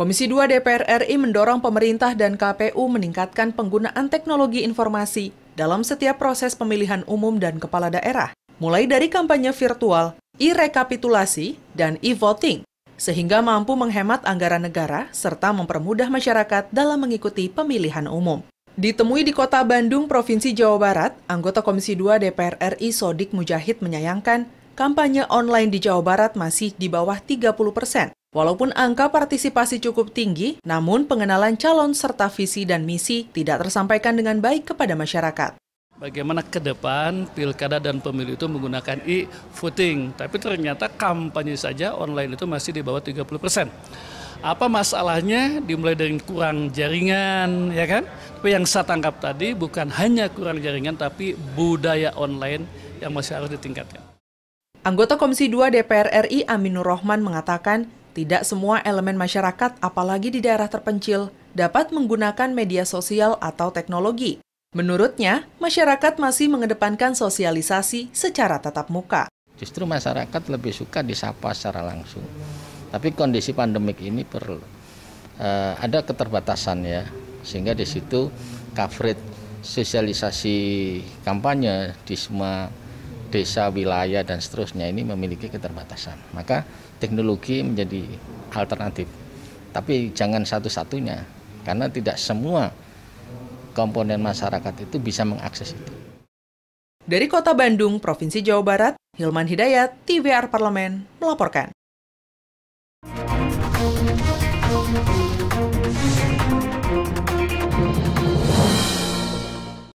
Komisi 2 DPR RI mendorong pemerintah dan KPU meningkatkan penggunaan teknologi informasi dalam setiap proses pemilihan umum dan kepala daerah, mulai dari kampanye virtual, e-rekapitulasi, dan e-voting, sehingga mampu menghemat anggaran negara serta mempermudah masyarakat dalam mengikuti pemilihan umum. Ditemui di kota Bandung, Provinsi Jawa Barat, anggota Komisi 2 DPR RI Sodik Mujahid menyayangkan kampanye online di Jawa Barat masih di bawah 30 persen. Walaupun angka partisipasi cukup tinggi, namun pengenalan calon serta visi dan misi tidak tersampaikan dengan baik kepada masyarakat bagaimana ke depan pilkada dan pemilu itu menggunakan e-voting. Tapi ternyata kampanye saja online itu masih di bawah 30 persen. Apa masalahnya? Dimulai dari kurang jaringan, ya kan? Tapi yang saya tangkap tadi bukan hanya kurang jaringan, tapi budaya online yang masih harus ditingkatkan. Anggota Komisi 2 DPR RI Aminur Rohman mengatakan, tidak semua elemen masyarakat, apalagi di daerah terpencil, dapat menggunakan media sosial atau teknologi. Menurutnya, masyarakat masih mengedepankan sosialisasi secara tatap muka. Justru masyarakat lebih suka disapa secara langsung. Tapi kondisi pandemik ini perlu. E, ada keterbatasan ya, sehingga di situ coverage sosialisasi kampanye di semua desa, wilayah, dan seterusnya ini memiliki keterbatasan. Maka teknologi menjadi alternatif. Tapi jangan satu-satunya, karena tidak semua komponen masyarakat itu bisa mengakses itu. Dari Kota Bandung, Provinsi Jawa Barat, Hilman Hidayat, TVR Parlemen, melaporkan.